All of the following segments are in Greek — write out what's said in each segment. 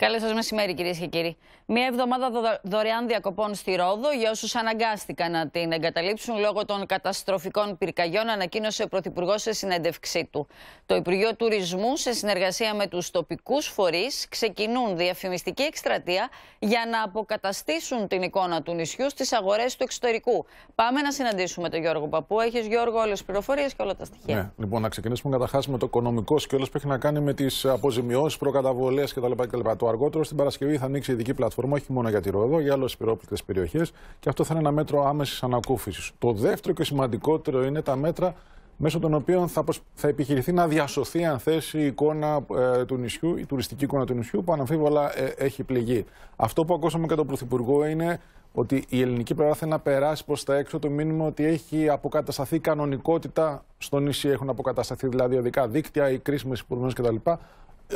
Καλέ σας μεσημέρι, κυρίες και κύριοι. Μία εβδομάδα δωρεάν διακοπών στη Ρόδο για όσους αναγκάστηκαν να την εγκαταλείψουν λόγω των καταστροφικών πυρκαγιών, ανακοίνωσε ο Πρωθυπουργός σε συνέντευξή του. Το Υπουργείο Τουρισμού, σε συνεργασία με τους τοπικούς φορείς, ξεκινούν διαφημιστική εκστρατεία για να αποκαταστήσουν την εικόνα του νησιού στις αγορές του εξωτερικού. Πάμε να συναντήσουμε τον Γιώργο Παππού. Έχεις, Γιώργο, όλες τις πληροφορίες και όλα τα στοιχεία. Ναι. Λοιπόν, να ξεκινήσουμε καταρχάς με το οικονομικό σκέλος που έχει να κάνει με τις αποζημιώσεις, προκαταβολές κτλ αργότερο στην Παρασκευή θα ανοίξει ειδική πλατφόρμα όχι μόνο για τη Ρόδο, για άλλες πυρόπληκτε περιοχές και αυτό θα είναι ένα μέτρο άμεσης ανακούφισης. Το δεύτερο και σημαντικότερο είναι τα μέτρα μέσω των οποίων θα, θα επιχειρηθεί να διασωθεί, αν θέσει, η εικόνα ε, του νησιού, η τουριστική εικόνα του νησιού, που αναμφίβολα ε, έχει πληγεί. Αυτό που ακούσαμε και τον Πρωθυπουργό είναι ότι η ελληνική πλευρά θέλει να περάσει προς τα έξω το μήνυμα ότι έχει αποκατασταθεί κανονικότητα στο νησί. Έχουν αποκατασταθεί δηλαδή οδικά δίκτυα, οι κρίσιμες υπουργέ κτλ.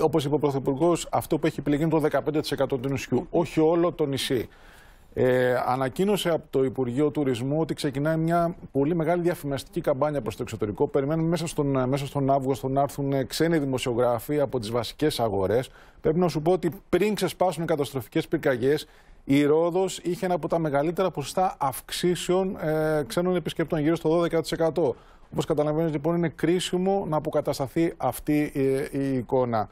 Όπως είπε ο Πρωθυπουργός, αυτό που έχει πληγεί το 15% του νησιού, όχι όλο το νησί. Ε, ανακοίνωσε από το Υπουργείο Τουρισμού ότι ξεκινάει μια πολύ μεγάλη διαφημιστική καμπάνια προς το εξωτερικό. Περιμένουμε μέσα στον, μέσα στον Αύγουστο να έρθουν ξένοι δημοσιογράφοι από τις βασικές αγορές. Πρέπει να σου πω ότι πριν ξεσπάσουν οι καταστροφικές πυρκαγιές, η Ρόδος είχε ένα από τα μεγαλύτερα ποσοστά αυξήσεων ε, ξένων επισκεπτών, γύρω στο 12%. Όπως καταλαβαίνεις λοιπόν, είναι κρίσιμο να αποκατασταθεί αυτή ε, η εικόνα.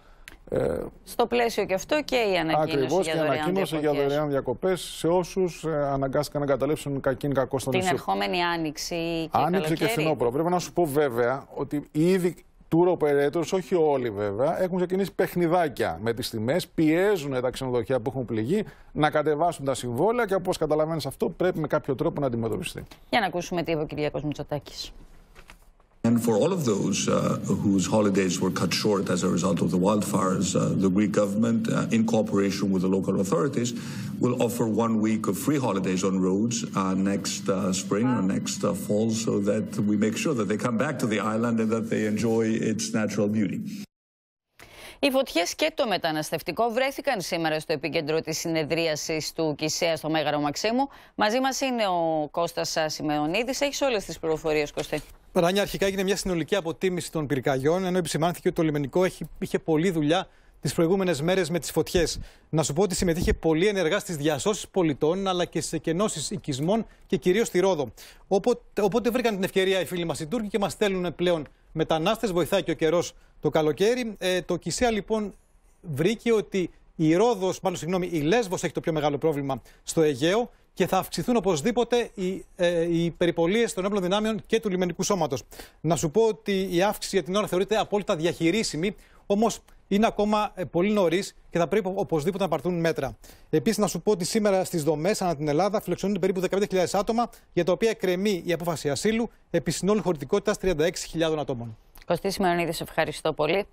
Στο πλαίσιο και αυτό και η ανακοίνωση για δωρεάν Ακριβώ και η ανακοίνωση για δωρεάν διακοπές σε όσους ε, αναγκάστηκαν να καταλήψουν κακήν κακό στον Την ερχόμενη άνοιξη και Άνοιξη και φθινόπωρο. Πρέπει να σου πω βέβαια ότι ήδη του operators, όχι όλοι βέβαια, έχουν ξεκινήσει παιχνιδάκια με τις τιμές. Πιέζουν τα ξενοδοχεία που έχουν πληγεί να κατεβάσουν τα συμβόλαια και όπως καταλαβαίνεις αυτό πρέπει με κάποιο τρόπο να αντιμετωπιστεί. Για να ακούσουμε τι είπε ο κ. Μητσοτάκης. And for all of those uh, whose holidays were cut short as a result of the wildfires, uh, the Greek government, uh, in cooperation with the local authorities, will offer one week of free holidays on roads uh, next uh, spring wow. or next uh, fall so that we make sure that they come back to the island and that they enjoy its natural beauty. Οι φωτιές και το μεταναστευτικό βρέθηκαν σήμερα στο επίκεντρο της συνεδρίασης του Κισέα στο Μέγαρο Μαξίμου. Μαζί μας είναι ο Κώστας Σιμεωνίδη. Έχεις όλες τις πληροφορίες, Κωστή. Ράνια, αρχικά έγινε μια συνολική αποτίμηση των πυρκαγιών, ενώ επισημάνθηκε ότι το λιμενικό έχει, είχε πολλή δουλειά τις προηγούμενες μέρες με τις φωτιές. Να σου πω ότι συμμετείχε πολύ ενεργά στις διασώσεις πολιτών, αλλά και σε εκενώσει οικισμών και κυρίως στη Ρόδο. Οπότε, οπότε βρήκαν την ευκαιρία οι φίλοι μας οι Τούρκοι και μας στέλνουν πλέον μετανάστες, βοηθάει και ο καιρός το καλοκαίρι. Ε, το Κισέα λοιπόν βρήκε ότι η Ρόδος, μάλλον συγγνώμη, η Λέσβος έχει το πιο μεγάλο πρόβλημα στο Αιγαίο και θα αυξηθούν οπωσδήποτε οι, ε, οι περιπολίες των έμπλων δυνάμεων και του λιμενικού σώματος. Να σου πω ότι η αύξηση για την ώρα θεωρείται απόλυτα διαχειρίσιμη, όμως είναι ακόμα ε, πολύ νωρίς και θα πρέπει οπωσδήποτε να πάρθουν μέτρα. Επίσης, να σου πω ότι σήμερα στις δομές ανά την Ελλάδα φιλοξενούνται περίπου 15.000 άτομα, για τα οποία εκκρεμεί η απόφαση ασύλου επί συνόλου χωρητικότητας 36.000 ατόμων. Κωστή Σημερινίδη, ευχαριστώ πολύ.